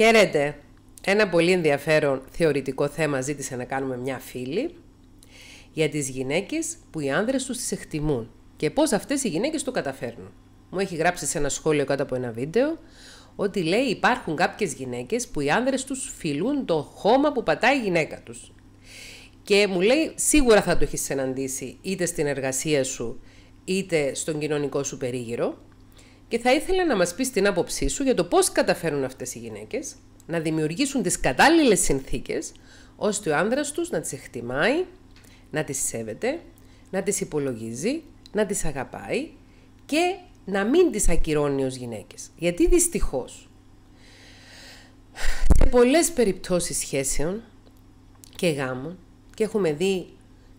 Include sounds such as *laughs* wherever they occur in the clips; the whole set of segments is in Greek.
Χαίρετε. Ένα πολύ ενδιαφέρον θεωρητικό θέμα ζήτησε να κάνουμε μια φίλη για τις γυναίκες που οι άνδρες τους τις εκτιμούν και πώς αυτές οι γυναίκες το καταφέρνουν. Μου έχει γράψει σε ένα σχόλιο κάτω από ένα βίντεο ότι λέει υπάρχουν κάποιες γυναίκες που οι άνδρες τους φιλούν το χώμα που πατάει η γυναίκα τους. Και μου λέει σίγουρα θα το έχεις συναντήσει είτε στην εργασία σου είτε στον κοινωνικό σου περίγυρο και θα ήθελα να μας πεις την άποψή σου για το πώς καταφέρουν αυτές οι γυναίκες να δημιουργήσουν τις κατάλληλες συνθήκες ώστε ο άνδρας τους να τις εκτιμάει, να τις σέβεται, να τις υπολογίζει, να τις αγαπάει και να μην τις ακυρώνει ως γυναίκες. Γιατί δυστυχώς σε πολλές περιπτώσεις σχέσεων και γάμων και έχουμε δει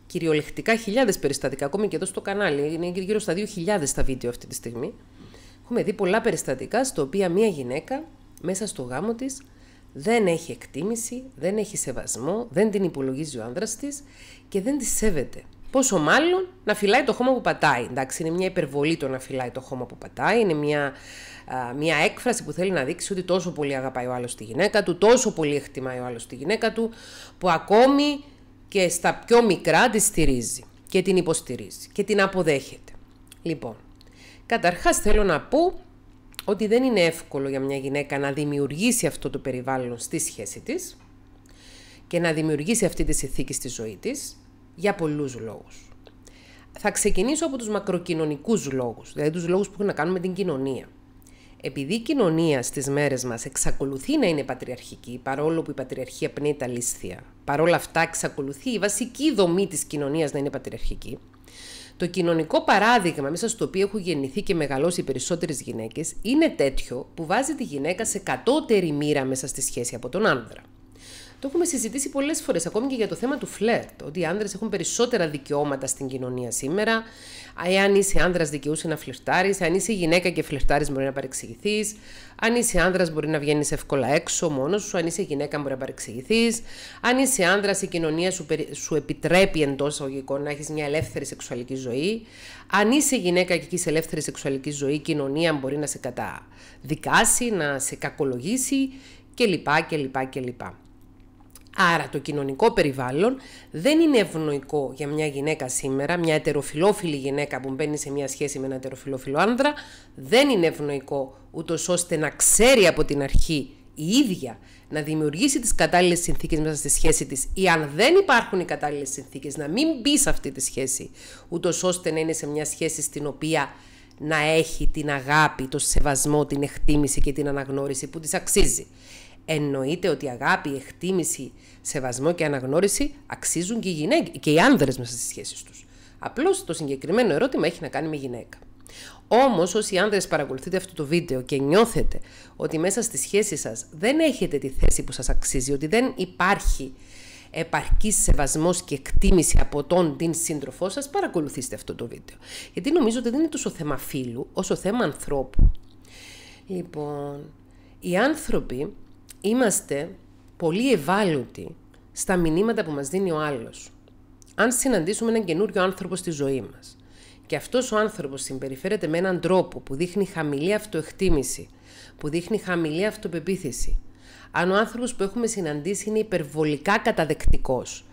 κυριολεκτικά χιλιάδες περιστατικά, ακόμη και εδώ στο κανάλι, είναι γύρω στα 2.000 τα βίντεο αυτή τη στιγμή, Έχουμε δει πολλά περιστατικά στο οποία μία γυναίκα μέσα στο γάμο της δεν έχει εκτίμηση, δεν έχει σεβασμό, δεν την υπολογίζει ο άνδρας της και δεν τη σέβεται. Πόσο μάλλον να φυλάει το χώμα που πατάει. Εντάξει, είναι μια υπερβολή το να φυλάει το χώμα που πατάει. Είναι μια, μια έκφραση που θέλει να δείξει ότι τόσο πολύ αγαπάει ο άλλος τη γυναίκα του, τόσο πολύ εκτιμάει ο άλλος τη γυναίκα του, που ακόμη και στα πιο μικρά τη στηρίζει και την υποστηρίζει και την αποδέχεται. Λοιπόν, Καταρχάς θέλω να πω ότι δεν είναι εύκολο για μια γυναίκα να δημιουργήσει αυτό το περιβάλλον στη σχέση της και να δημιουργήσει αυτή τη συνθήκη στη ζωή της για πολλούς λόγους. Θα ξεκινήσω από τους μακροκοινωνικούς λόγους, δηλαδή τους λόγους που έχουν να κάνουν με την κοινωνία. Επειδή η κοινωνία στις μέρες μας εξακολουθεί να είναι πατριαρχική, παρόλο που η πατριαρχία πνέει τα λίσθια, παρόλα αυτά εξακολουθεί η βασική δομή της κοινωνίας να είναι πατριαρχική, το κοινωνικό παράδειγμα μέσα στο οποίο έχουν γεννηθεί και μεγαλώσει οι περισσότερες γυναίκες είναι τέτοιο που βάζει τη γυναίκα σε κατώτερη μοίρα μέσα στη σχέση από τον άνδρα. Το έχουμε συζητήσει πολλές φορές, ακόμη και για το θέμα του φλερτ. Ότι οι άντρε έχουν περισσότερα δικαιώματα στην κοινωνία σήμερα. Εάν είσαι άντρα, δικαιούσε να φλερτάρεις. Αν είσαι γυναίκα και φλερτάρεις, μπορεί να παρεξηγηθείς. Αν είσαι άντρα, μπορεί να βγαίνεις εύκολα έξω μόνος σου. Αν είσαι γυναίκα, μπορεί να παρεξηγηθείς. Αν είσαι άντρα, η κοινωνία σου, επιτρέπει εντός αγωγικών να έχεις μια ελεύθερη σεξουαλική ζωή. Αν είσαι γυναίκα και έχεις ελεύθερη σεξουαλική ζωή, η κοινωνία μπορεί να σε καταδικάσει, να σε κακολογήσει κλπ. κλπ, κλπ. Άρα το κοινωνικό περιβάλλον δεν είναι ευνοϊκό για μια γυναίκα σήμερα, μια ετεροφιλόφιλη γυναίκα που μπαίνει σε μια σχέση με ένα ετεροφιλόφιλο άνδρα, δεν είναι ευνοϊκό ούτως ώστε να ξέρει από την αρχή η ίδια να δημιουργήσει τις κατάλληλες συνθήκες μέσα στη σχέση της ή αν δεν υπάρχουν οι κατάλληλες συνθήκες να μην μπει σε αυτή τη σχέση ούτως ώστε να είναι σε μια σχέση στην οποία να έχει την αγάπη, το σεβασμό, την εκτίμηση και την αναγνώριση που της αξίζει εννοείται ότι αγάπη, εκτίμηση, σεβασμό και αναγνώριση αξίζουν και οι, γυναίκες, και οι άνδρες μέσα στις σχέσεις τους. Απλώς το συγκεκριμένο ερώτημα έχει να κάνει με γυναίκα. Όμως, όσοι άνδρες παρακολουθείτε αυτό το βίντεο και νιώθετε ότι μέσα στη σχέση σας δεν έχετε τη θέση που σας αξίζει, ότι δεν υπάρχει επαρκής σεβασμός και εκτίμηση από τον την σύντροφό σας, παρακολουθήστε αυτό το βίντεο. Γιατί νομίζω ότι δεν είναι τόσο θέμα φίλου, όσο θέμα ανθρώπου. Λοιπόν, οι άνθρωποι είμαστε πολύ ευάλωτοι στα μηνύματα που μας δίνει ο άλλος. Αν συναντήσουμε έναν καινούριο άνθρωπο στη ζωή μας και αυτός ο άνθρωπος συμπεριφέρεται με έναν τρόπο που δείχνει χαμηλή αυτοεκτίμηση, που δείχνει χαμηλή αυτοπεποίθηση, αν ο άνθρωπος που έχουμε συναντήσει είναι υπερβολικά καταδεκτικός,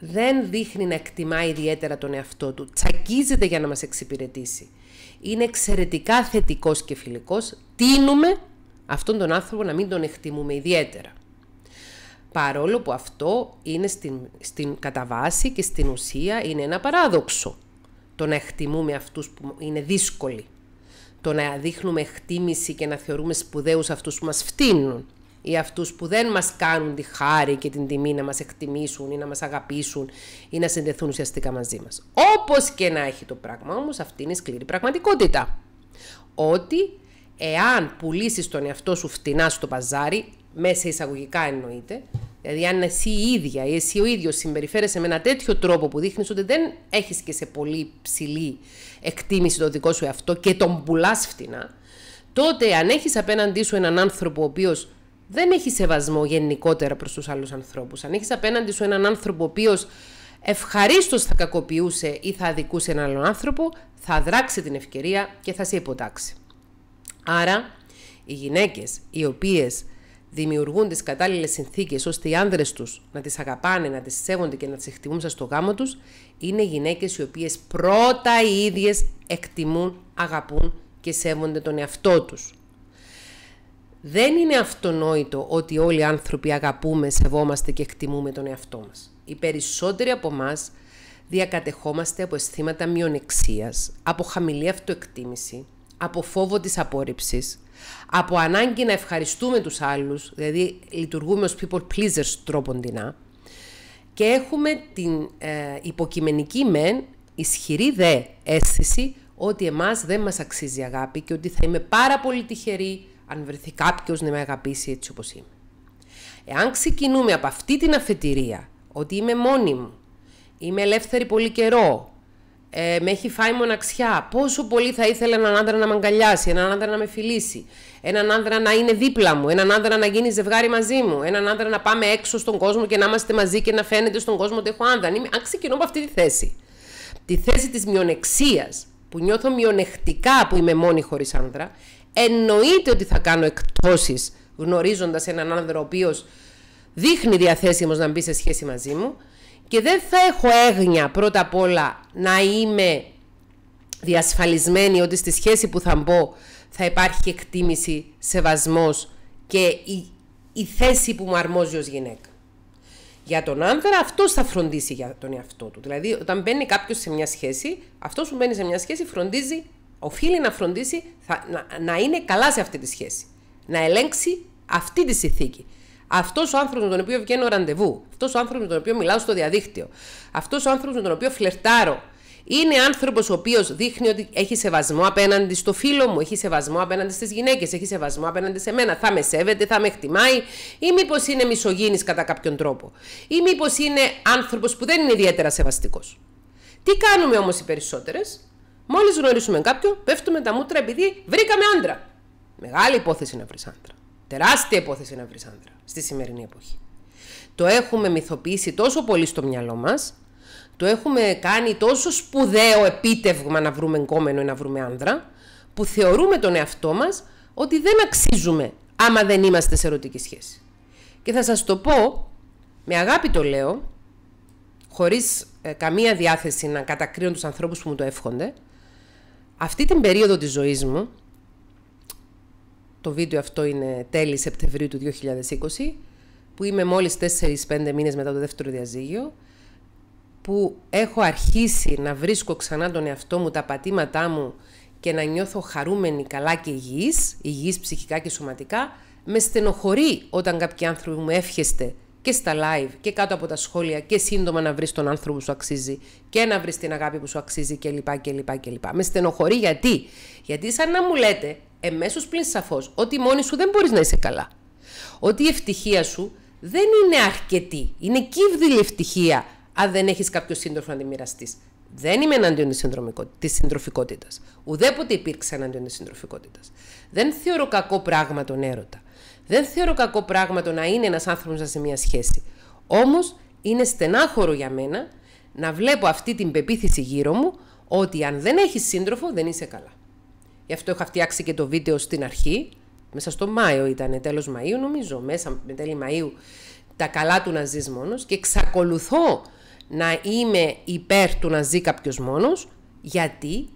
δεν δείχνει να εκτιμά ιδιαίτερα τον εαυτό του, τσακίζεται για να μας εξυπηρετήσει, είναι εξαιρετικά θετικός και φιλικός, τίνουμε αυτόν τον άνθρωπο να μην τον εκτιμούμε ιδιαίτερα. Παρόλο που αυτό είναι στην, στην καταβάση και στην ουσία είναι ένα παράδοξο το να εκτιμούμε αυτούς που είναι δύσκολοι. Το να δείχνουμε εκτίμηση και να θεωρούμε σπουδαίους αυτούς που μας φτύνουν ή αυτούς που δεν μας κάνουν τη χάρη και την τιμή να μας εκτιμήσουν ή να μας αγαπήσουν ή να συνδεθούν ουσιαστικά μαζί μας. Όπως και να έχει το πράγμα όμως αυτή είναι σκληρή πραγματικότητα. Ότι εάν πουλήσεις τον εαυτό σου φτηνά στο παζάρι, μέσα εισαγωγικά εννοείται, δηλαδή αν εσύ η ίδια ή εσύ ο ίδιος συμπεριφέρεσαι με ένα τέτοιο τρόπο που δείχνεις ότι δεν έχεις και σε πολύ ψηλή εκτίμηση το δικό σου εαυτό και τον πουλάς φτηνά, τότε αν έχεις απέναντί σου έναν άνθρωπο ο οποίος δεν έχει σεβασμό γενικότερα προς τους άλλους ανθρώπους, αν έχεις απέναντι σου έναν άνθρωπο ο οποίος ευχαρίστως θα κακοποιούσε ή θα αδικούσε έναν άλλον άνθρωπο, θα δράξει την ευκαιρία και θα σε υποτάξει. Άρα, οι γυναίκες οι οποίες δημιουργούν τις κατάλληλες συνθήκες ώστε οι άνδρες τους να τις αγαπάνε, να τις σέβονται και να τις εκτιμούν στο γάμο τους, είναι γυναίκες οι οποίες πρώτα οι ίδιες εκτιμούν, αγαπούν και σέβονται τον εαυτό τους. Δεν είναι αυτονόητο ότι όλοι οι άνθρωποι αγαπούμε, σεβόμαστε και εκτιμούμε τον εαυτό μας. Οι περισσότεροι από εμάς διακατεχόμαστε από αισθήματα μειονεξίας, από χαμηλή αυτοεκτίμηση, από φόβο της απόρριψης, από ανάγκη να ευχαριστούμε τους άλλους, δηλαδή λειτουργούμε ως people pleasers τρόποντινά, και έχουμε την ε, υποκειμενική μεν ισχυρή δε αίσθηση ότι εμάς δεν μας αξίζει η αγάπη και ότι θα είμαι πάρα πολύ τυχερή αν βρεθεί κάποιος να με αγαπήσει έτσι όπως είμαι. Εάν ξεκινούμε από αυτή την αφετηρία, ότι είμαι μόνη μου, είμαι ελεύθερη πολύ καιρό, ε, με έχει φάει μοναξιά. Πόσο πολύ θα ήθελα έναν άντρα να με αγκαλιάσει, έναν άντρα να με φιλήσει, έναν άντρα να είναι δίπλα μου, έναν άντρα να γίνει ζευγάρι μαζί μου, έναν άντρα να πάμε έξω στον κόσμο και να είμαστε μαζί και να φαίνεται στον κόσμο ότι έχω άντρα. Αν ξεκινώ από αυτή τη θέση. Τη θέση της μειονεξίας, που νιώθω μειονεκτικά που είμαι μόνη χωρίς άντρα, εννοείται ότι θα κάνω εκτόσεις γνωρίζοντας έναν άντρα ο οποίος δείχνει διαθέσιμος να μπει σε σχέση μαζί μου και δεν θα έχω έγνοια πρώτα απ' όλα να είμαι διασφαλισμένη ότι στη σχέση που θα μπω θα υπάρχει εκτίμηση, σεβασμός και η, η θέση που μου αρμόζει ως γυναίκα. Για τον άνδρα αυτό θα φροντίσει για τον εαυτό του. Δηλαδή, όταν μπαίνει κάποιος σε μια σχέση, αυτός που μπαίνει σε μια σχέση φροντίζει, οφείλει να φροντίσει να, να είναι καλά σε αυτή τη σχέση. Να ελέγξει αυτή τη συνθήκη. Αυτός ο άνθρωπος με τον οποίο βγαίνω ραντεβού, αυτός ο άνθρωπος με τον οποίο μιλάω στο διαδίκτυο, αυτός ο άνθρωπος με τον οποίο φλερτάρω, είναι άνθρωπος ο οποίος δείχνει ότι έχει σεβασμό απέναντι στο φίλο μου, έχει σεβασμό απέναντι στις γυναίκες, έχει σεβασμό απέναντι σε μένα. Θα με σέβεται, θα με εκτιμάει, ή μήπως είναι μισογίνη κατά κάποιον τρόπο, ή μήπως είναι άνθρωπος που δεν είναι ιδιαίτερα σεβαστικός. Τι κάνουμε όμως οι περισσότερες, μόλις γνωρίσουμε κάποιον, πέφτουμε τα μούτρα επειδή βρήκαμε άντρα. Μεγάλη υπόθεση να βρεις άντρα. Τεράστια υπόθεση να βρεις άντρα στη σημερινή εποχή. Το έχουμε μυθοποιήσει τόσο πολύ στο μυαλό μας, το έχουμε κάνει τόσο σπουδαίο επίτευγμα να βρούμε εγκόμενο ή να βρούμε άντρα, που θεωρούμε τον εαυτό μας ότι δεν αξίζουμε άμα δεν είμαστε σε ερωτική σχέση. Και θα σας το πω, με αγάπη το λέω, χωρίς ε, καμία διάθεση να κατακρίνω τους ανθρώπους που μου το εύχονται, αυτή την περίοδο της ζωής μου, το βίντεο αυτό είναι τέλη Σεπτεμβρίου του 2020, που είμαι μόλις 4-5 μήνες μετά το δεύτερο διαζύγιο, που έχω αρχίσει να βρίσκω ξανά τον εαυτό μου, τα πατήματά μου και να νιώθω χαρούμενη, καλά και υγιής, υγιής ψυχικά και σωματικά, με στενοχωρεί όταν κάποιοι άνθρωποι μου εύχεστε και στα live και κάτω από τα σχόλια και σύντομα να βρεις τον άνθρωπο που σου αξίζει και να βρεις την αγάπη που σου αξίζει κλπ. Με στενοχωρεί γιατί. Γιατί σαν να μου λέτε εμέσως πλην σαφώς ότι μόνη σου δεν μπορείς να είσαι καλά. Ότι η ευτυχία σου δεν είναι αρκετή. Είναι κύβδηλη ευτυχία αν δεν έχεις κάποιο σύντροφο να τη μοιραστείς. Δεν είμαι εναντίον της συντροφικότητας. Ουδέποτε υπήρξα εναντίον της συντροφικότητας. Δεν θεωρώ κακό πράγμα τον έρωτα. Δεν θεωρώ κακό πράγμα το να είναι ένας άνθρωπος σε μια σχέση. Όμως είναι στενάχωρο για μένα να βλέπω αυτή την πεποίθηση γύρω μου ότι αν δεν έχεις σύντροφο δεν είσαι καλά. Γι' αυτό είχα φτιάξει και το βίντεο στην αρχή. Μέσα στο Μάιο ήταν, τέλος Μαΐου νομίζω, μέσα με τέλη Μαΐου, τα καλά του να ζεις μόνος και εξακολουθώ να είμαι υπέρ του να ζει κάποιος μόνος, γιατί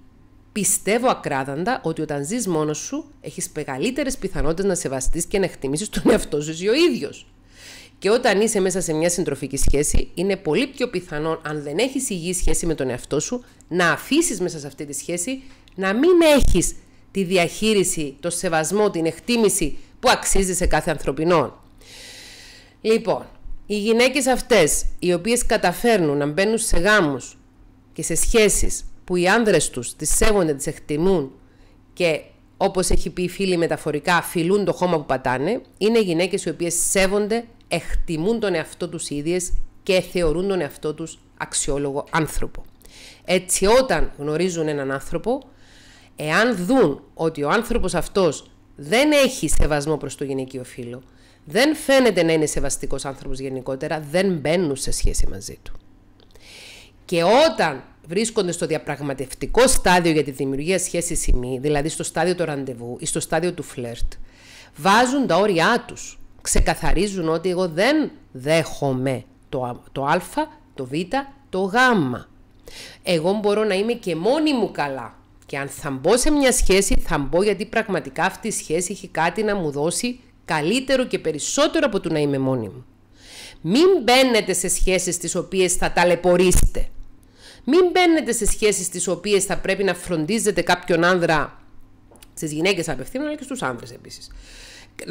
πιστεύω ακράδαντα ότι όταν ζεις μόνος σου, έχεις μεγαλύτερες πιθανότητες να σεβαστείς και να εκτιμήσεις τον εαυτό σου ή ο ίδιος. Και όταν είσαι μέσα σε μια συντροφική σχέση, είναι πολύ πιο πιθανό, αν δεν έχεις υγιή σχέση με τον εαυτό σου, να αφήσεις μέσα σε αυτή τη σχέση να μην έχεις τη διαχείριση, το σεβασμό, την εκτίμηση που αξίζει σε κάθε ανθρωπινό. Λοιπόν, οι γυναίκες αυτές οι οποίες καταφέρνουν να μπαίνουν σε γάμους και σε σχέσεις που οι άνδρες τους τις σέβονται, τις εκτιμούν και όπως έχει πει η φίλη μεταφορικά φιλούν το χώμα που πατάνε, είναι γυναίκες οι οποίες σέβονται, εκτιμούν τον εαυτό τους ίδιες και θεωρούν τον εαυτό τους αξιόλογο άνθρωπο. Έτσι όταν γνωρίζουν έναν άνθρωπο εάν δουν ότι ο άνθρωπος αυτός δεν έχει σεβασμό προς το γυναικείο φύλλο, δεν φαίνεται να είναι σεβαστικός άνθρωπος γενικότερα, δεν μπαίνουν σε σχέση μαζί του. Και όταν βρίσκονται στο διαπραγματευτικό στάδιο για τη δημιουργία σχέσης ημί, δηλαδή στο στάδιο του ραντεβού ή στο στάδιο του φλερτ, βάζουν τα όρια τους. Ξεκαθαρίζουν ότι εγώ δεν δέχομαι το, το α, το β, το γ. Εγώ μπορώ να είμαι και μόνη μου καλά. Και αν θα μπω σε μια σχέση, θα μπω γιατί πραγματικά αυτή η σχέση έχει κάτι να μου δώσει καλύτερο και περισσότερο από το να είμαι μόνη μου. Μην μπαίνετε σε σχέσεις τις οποίες θα ταλαιπωρήσετε. Μην μπαίνετε σε σχέσεις τις οποίες θα πρέπει να φροντίζετε κάποιον άνδρα στις γυναίκες απευθύνω αλλά και στους άνδρες επίσης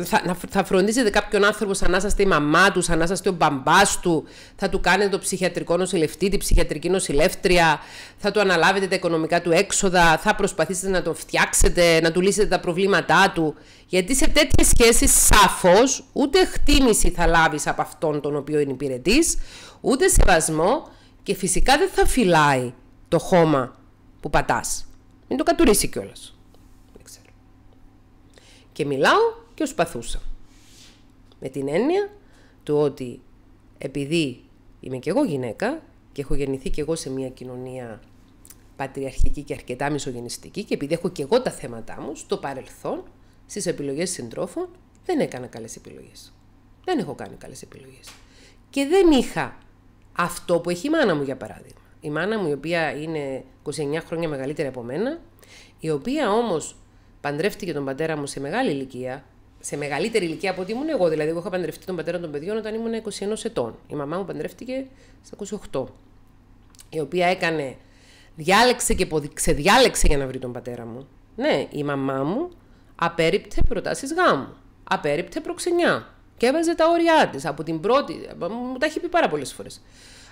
θα, θα κάποιον άνθρωπο σαν να είστε η μαμά τους, σαν να είστε ο μπαμπάς του, θα του κάνετε το ψυχιατρικό νοσηλευτή, τη ψυχιατρική νοσηλεύτρια, θα του αναλάβετε τα οικονομικά του έξοδα, θα προσπαθήσετε να το φτιάξετε, να του λύσετε τα προβλήματά του. Γιατί σε τέτοιες σχέσεις σαφώς ούτε χτίμηση θα λάβεις από αυτόν τον οποίο είναι υπηρετής, ούτε σεβασμό και φυσικά δεν θα φυλάει το χώμα που πατάς. Μην το κατουρίσει κιόλας. Και μιλάω και ως παθούσα. Με την έννοια του ότι επειδή είμαι και εγώ γυναίκα και έχω γεννηθεί και εγώ σε μια κοινωνία πατριαρχική και αρκετά μισογενιστική και επειδή έχω και εγώ τα θέματά μου στο παρελθόν, στις επιλογές συντρόφων, δεν έκανα καλές επιλογές. Δεν έχω κάνει καλές επιλογές. Και δεν είχα αυτό που έχει η μάνα μου για παράδειγμα. Η μάνα μου η οποία είναι 29 χρόνια μεγαλύτερη από μένα, η οποία όμως παντρεύτηκε τον πατέρα μου σε μεγάλη ηλικία, σε μεγαλύτερη ηλικία από ό,τι ήμουν εγώ. Δηλαδή, εγώ είχα παντρευτεί τον πατέρα των παιδιών όταν ήμουν 21 ετών. Η μαμά μου παντρεύτηκε στα 28. Η οποία έκανε. Διάλεξε και ξεδιάλεξε για να βρει τον πατέρα μου. Ναι, η μαμά μου απέριπτε προτάσεις γάμου. Απέριπτε προξενιά. Και έβαζε τα όρια της από την πρώτη. Μου τα έχει πει πάρα πολλές φορές.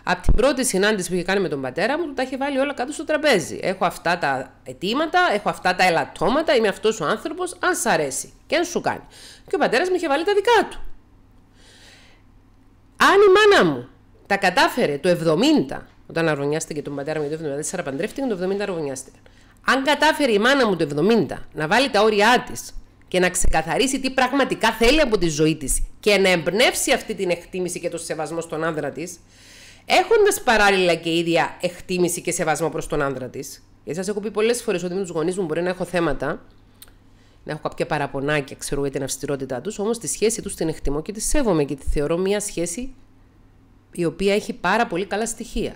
Από την πρώτη συνάντηση που είχε κάνει με τον πατέρα μου, του τα είχε βάλει όλα κάτω στο τραπέζι. Έχω αυτά τα αιτήματα, έχω αυτά τα ελαττώματα, είμαι αυτός ο άνθρωπος, αν σ' αρέσει και αν σου κάνει. Και ο πατέρας μου είχε βάλει τα δικά του. Αν η μάνα μου τα κατάφερε το 70, όταν αρωνιάστηκε τον πατέρα μου το 74, παντρεύτηκε το 70 αρωνιάστηκε. Αν κατάφερε η μάνα μου το 70 να βάλει τα όρια της και να ξεκαθαρίσει τι πραγματικά θέλει από τη ζωή της και να εμπνεύσει αυτή την εκτίμηση και το σεβασμό στον άνδρα της, έχοντας παράλληλα και ίδια εκτίμηση και σεβασμό προς τον άντρα της. Γιατί σας έχω πει πολλές φορές ότι με τους γονείς μου μπορεί να έχω θέματα, να έχω κάποια παραπονάκια, ξέρω για την αυστηρότητά τους, όμως τη σχέση τους την εκτιμώ και τη σέβομαι και τη θεωρώ μια σχέση η οποία έχει πάρα πολύ καλά στοιχεία.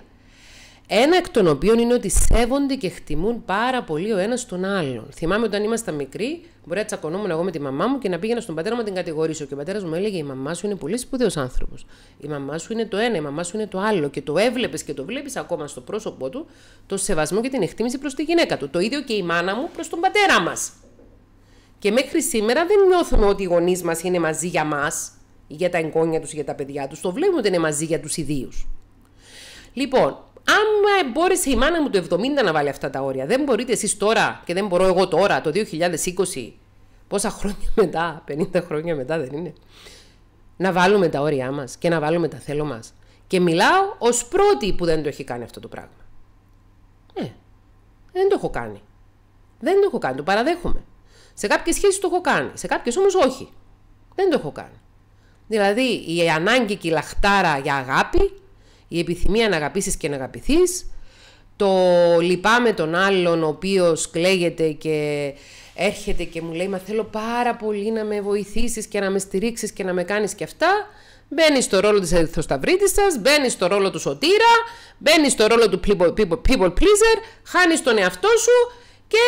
Ένα εκ των οποίων είναι ότι σέβονται και χτιμούν πάρα πολύ ο ένας τον άλλον. Θυμάμαι όταν ήμασταν μικροί, μπορεί να τσακωνόμουν εγώ με τη μαμά μου και να πήγαινα στον πατέρα μου να την κατηγορήσω. Και ο πατέρας μου έλεγε: Η μαμά σου είναι πολύ σπουδαίος άνθρωπος. Η μαμά σου είναι το ένα, η μαμά σου είναι το άλλο. Και το έβλεπες και το βλέπεις ακόμα στο πρόσωπό του το σεβασμό και την εκτίμηση προς τη γυναίκα του. Το ίδιο και η μάνα μου προς τον πατέρα μας. Και μέχρι σήμερα δεν νιώθουμε ότι οι γονείς μας είναι μαζί για μας, για τα εγγόνια τους, για τα παιδιά τους. Το βλέπουμε ότι είναι μαζί για τους ιδίους. Λοιπόν, Άμα ε, μπόρεσε η μάνα μου το 70 να βάλει αυτά τα όρια, δεν μπορείτε εσείς τώρα και δεν μπορώ εγώ τώρα, το 2020, πόσα χρόνια *laughs* μετά, 50 χρόνια μετά δεν είναι, να βάλουμε τα όρια μας και να βάλουμε τα θέλω μας. Και μιλάω ως πρώτη που δεν το έχει κάνει αυτό το πράγμα. Ναι, δεν το έχω κάνει. Δεν το έχω κάνει, το παραδέχομαι. Σε κάποιες σχέσεις το έχω κάνει, σε κάποιες όμως όχι. Δεν το έχω κάνει. Δηλαδή η ανάγκη και η λαχτάρα για αγάπη η επιθυμία να αγαπήσεις και να αγαπηθείς, το λυπάμαι τον άλλον ο οποίος κλαίγεται και έρχεται και μου λέει «Μα θέλω πάρα πολύ να με βοηθήσεις και να με στηρίξεις και να με κάνεις και αυτά», Μπαίνει στο ρόλο της σας, μπαίνει στο ρόλο του σωτήρα, μπαίνει στο ρόλο του people, people, people pleaser, χάνεις τον εαυτό σου και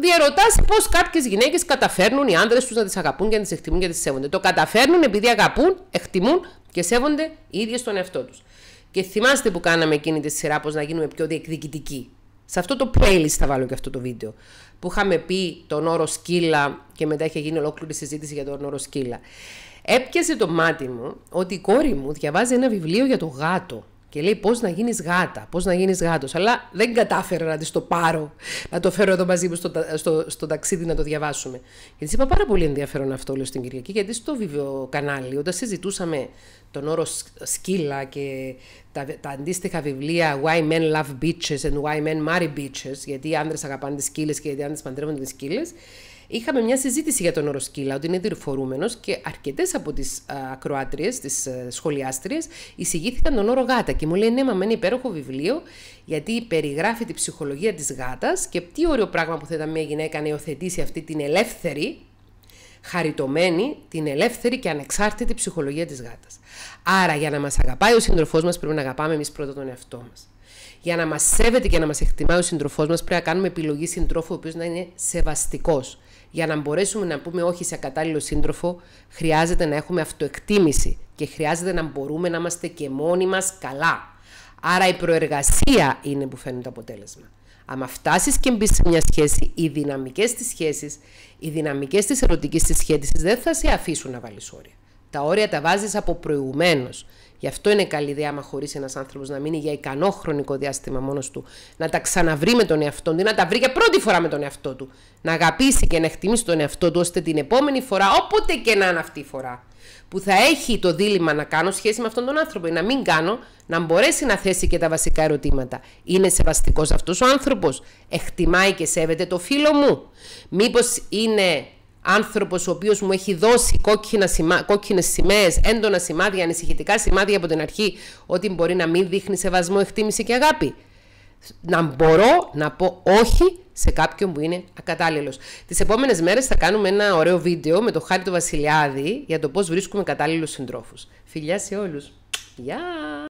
διαρωτάς πώς κάποιες γυναίκες καταφέρνουν οι άνδρες τους να τις αγαπούν και να τις εκτιμούν και να τις σέβονται. Το καταφέρνουν επειδή αγαπούν, εκτιμούν, και σέβονται οι ίδιες τον εαυτό τους. Και θυμάστε που κάναμε εκείνη τη σειρά πώς να γίνουμε πιο διεκδικητικοί. Σε αυτό το playlist θα βάλω και αυτό το βίντεο. Που είχαμε πει τον όρο σκύλα και μετά είχε γίνει ολόκληρη συζήτηση για τον όρο σκύλα. Έπιασε το μάτι μου ότι η κόρη μου διαβάζει ένα βιβλίο για το γάτο. Και λέει πώς να γίνεις γάτα, πώς να γίνεις γάτος, Αλλά δεν κατάφερα να της το πάρω, να το φέρω εδώ μαζί μου στο, στο, στο ταξίδι να το διαβάσουμε. Και της είπα πάρα πολύ ενδιαφέρον αυτό, λέω στην Κυριακή, γιατί στο κανάλι, όταν συζητούσαμε τον όρο σκύλα και τα, τα αντίστοιχα βιβλία Why Men Love bitches and Why Men Marry bitches» γιατί οι άνδρες αγαπάνε τις σκύλες και γιατί οι άνδρες παντρεύουν τις σκύλες, είχαμε μια συζήτηση για τον οροσκύλα, ότι είναι διορφορούμενο και αρκετές από τις ακροάτριες, τις ε, σχολιάστριες, εισηγήθηκαν τον όρο γάτα. Και μου λέει: Ναι, μα είναι υπέροχο βιβλίο, γιατί περιγράφει τη ψυχολογία της γάτας και τι ωραίο πράγμα που θα ήταν μια γυναίκα να υιοθετήσει αυτή την ελεύθερη, χαριτωμένη, την ελεύθερη και ανεξάρτητη ψυχολογία της γάτας. Άρα, για να μας αγαπάει ο σύντροφός μας, πρέπει να αγαπάμε εμείς πρώτα τον εαυτό μας. Για να μας σέβεται και να μας εκτιμάει ο σύντροφός μας, πρέπει να κάνουμε επιλογή συντρόφου ο οποίος να είναι σεβαστικός για να μπορέσουμε να πούμε όχι σε κατάλληλο σύντροφο, χρειάζεται να έχουμε αυτοεκτίμηση και χρειάζεται να μπορούμε να είμαστε και μόνοι μας καλά. Άρα η προεργασία είναι που φαίνεται το αποτέλεσμα. Αν φτάσεις και μπεις σε μια σχέση, οι δυναμικές της σχέση, οι δυναμικές της ερωτικής της σχέση δεν θα σε αφήσουν να βάλεις όρια. Τα όρια τα βάζεις από προηγουμένως. Γι' αυτό είναι καλή ιδέα, άμα χωρί ένας άνθρωπος να μείνει για ικανό χρονικό διάστημα μόνος του, να τα ξαναβρει με τον εαυτό του, να τα βρει για πρώτη φορά με τον εαυτό του. Να αγαπήσει και να εκτιμήσει τον εαυτό του, ώστε την επόμενη φορά, όποτε και να είναι αυτή η φορά, που θα έχει το δίλημα να κάνω σχέση με αυτόν τον άνθρωπο ή να μην κάνω, να μπορέσει να θέσει και τα βασικά ερωτήματα. Είναι σεβαστικός αυτός ο άνθρωπος. Εκτιμάει και σέβεται το φίλο μου. Μήπως είναι άνθρωπος ο οποίος μου έχει δώσει κόκκινες σημαίες, έντονα σημάδια, ανησυχητικά σημάδια από την αρχή, ότι μπορεί να μην δείχνει σεβασμό, εκτίμηση και αγάπη. Να μπορώ να πω όχι σε κάποιον που είναι ακατάλληλος. Τις επόμενες μέρες θα κάνουμε ένα ωραίο βίντεο με το χάρη του Βασιλιάδη για το πώς βρίσκουμε κατάλληλους συντρόφους. Φιλιά σε όλους. Γεια!